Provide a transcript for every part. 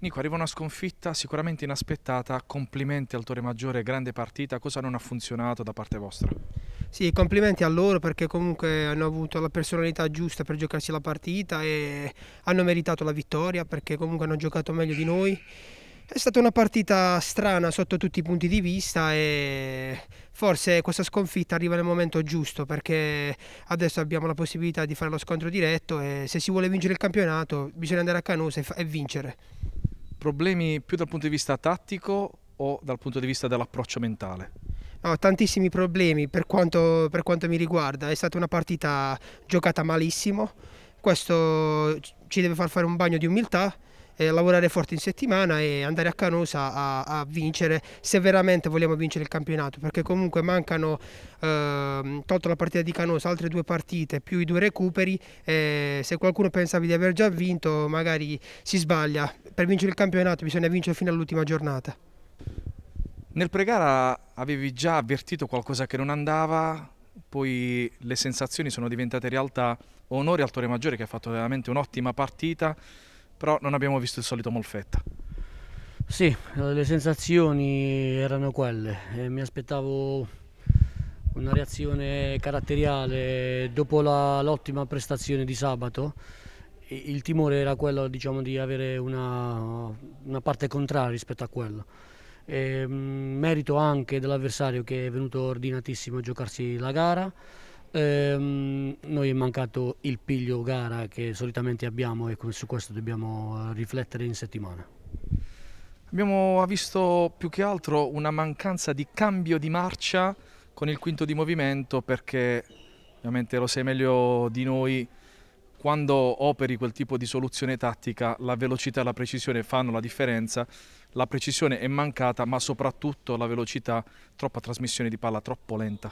Nico, arriva una sconfitta sicuramente inaspettata, complimenti al Torre Maggiore, grande partita, cosa non ha funzionato da parte vostra? Sì, complimenti a loro perché comunque hanno avuto la personalità giusta per giocarsi la partita e hanno meritato la vittoria perché comunque hanno giocato meglio di noi è stata una partita strana sotto tutti i punti di vista e forse questa sconfitta arriva nel momento giusto perché adesso abbiamo la possibilità di fare lo scontro diretto e se si vuole vincere il campionato bisogna andare a Canosa e vincere. Problemi più dal punto di vista tattico o dal punto di vista dell'approccio mentale? No, tantissimi problemi per quanto, per quanto mi riguarda, è stata una partita giocata malissimo, questo ci deve far fare un bagno di umiltà eh, lavorare forte in settimana e andare a Canosa a, a, vincere se veramente vogliamo vincere il campionato perché comunque mancano eh, tolto la partita di Canosa altre due partite più i due recuperi eh, se qualcuno pensava di aver già vinto magari si sbaglia per vincere il campionato bisogna vincere fino all'ultima giornata nel pregara avevi già avvertito qualcosa che non andava poi le sensazioni sono diventate realtà Onori al Tore Maggiore che ha fatto veramente un'ottima partita però non abbiamo visto il solito Molfetta. Sì, le sensazioni erano quelle, eh, mi aspettavo una reazione caratteriale dopo la, l'ottima prestazione di sabato. Il timore era quello diciamo, di avere una, una, parte contraria rispetto a quello. E, mm, merito anche dell'avversario che è venuto ordinatissimo a giocarsi la gara eh, noi è mancato il piglio gara che solitamente abbiamo e su questo dobbiamo eh, riflettere in settimana. Abbiamo visto più che altro una mancanza di cambio di marcia con il quinto di movimento perché ovviamente lo sai meglio di noi quando operi quel tipo di soluzione tattica la velocità e la precisione fanno la differenza, la precisione è mancata ma soprattutto la velocità, troppa trasmissione di palla, troppo lenta.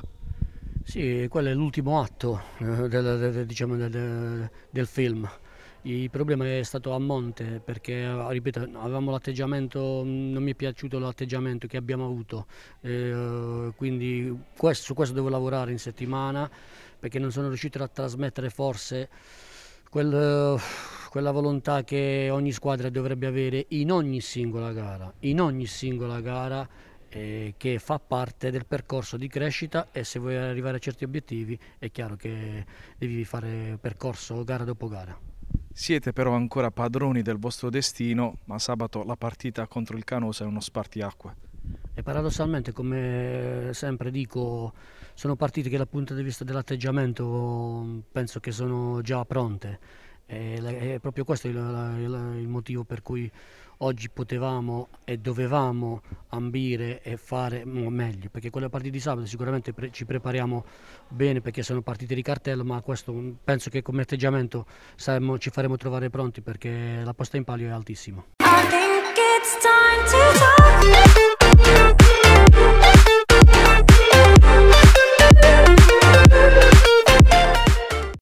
Sì, quello è l'ultimo atto eh, del, diciamo, del, del, film. Il problema è stato a monte perché, ripeto, avevamo l'atteggiamento, non mi è piaciuto l'atteggiamento che abbiamo avuto, eh, quindi questo, su questo devo lavorare in settimana perché non sono riuscito a trasmettere forse quel, quella volontà che ogni squadra dovrebbe avere in ogni singola gara, in ogni singola gara eh, che fa parte del percorso di crescita e se vuoi arrivare a certi obiettivi è chiaro che devi fare percorso gara dopo gara. Siete però ancora padroni del vostro destino, ma sabato la partita contro il Canosa è uno spartiacque. E paradossalmente, come sempre dico, sono partite che dal punto di vista dell'atteggiamento penso che sono già pronte è proprio questo il, il, il, motivo per cui oggi potevamo e dovevamo ambire e fare meglio, perché quelle partite di sabato sicuramente pre ci prepariamo bene perché sono partite di cartello, ma questo mm, penso che come atteggiamento saremo, ci faremo trovare pronti perché la posta in palio è altissima.